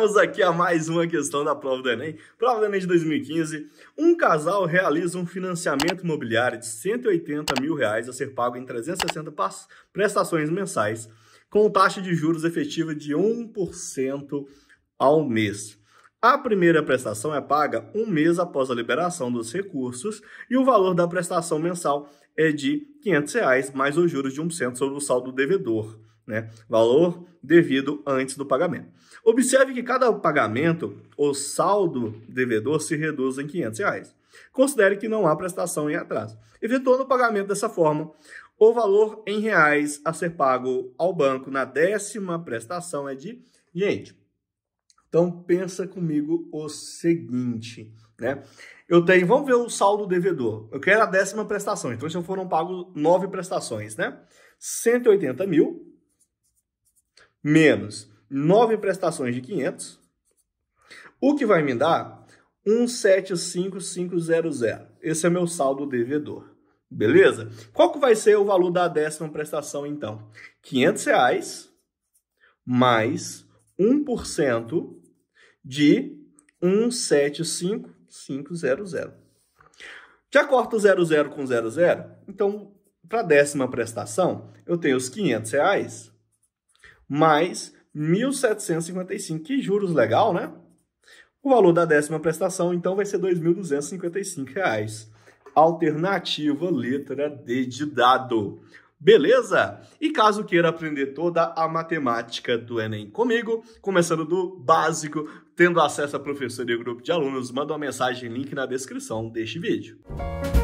vamos aqui a mais uma questão da prova do Enem. Prova do Enem de 2015. Um casal realiza um financiamento imobiliário de 180 mil reais a ser pago em 360 prestações mensais, com taxa de juros efetiva de 1% ao mês. A primeira prestação é paga um mês após a liberação dos recursos e o valor da prestação mensal é de R$ 500, reais, mais os juros de 1% sobre o saldo devedor né? Valor devido antes do pagamento. Observe que cada pagamento, o saldo devedor se reduz em 500. Reais. Considere que não há prestação em atraso. Efetuando o pagamento dessa forma, o valor em reais a ser pago ao banco na décima prestação é de gente. Então pensa comigo o seguinte, né? Eu tenho, vamos ver o saldo devedor. Eu quero a décima prestação. Então já foram pagos nove prestações, né? 180 mil menos 9 prestações de 500, o que vai me dar 175500. Esse é meu saldo devedor. Beleza? Qual que vai ser o valor da décima prestação, então? 500 reais mais 1% de 175500. Já corta o 00 com 00, então, para a décima prestação, eu tenho os 500 reais mais 1.755, que juros legal, né? O valor da décima prestação, então, vai ser R$ 2.255. Alternativa letra D de dado. Beleza? E caso queira aprender toda a matemática do Enem comigo, começando do básico, tendo acesso a professor e grupo de alunos, manda uma mensagem, link na descrição deste vídeo.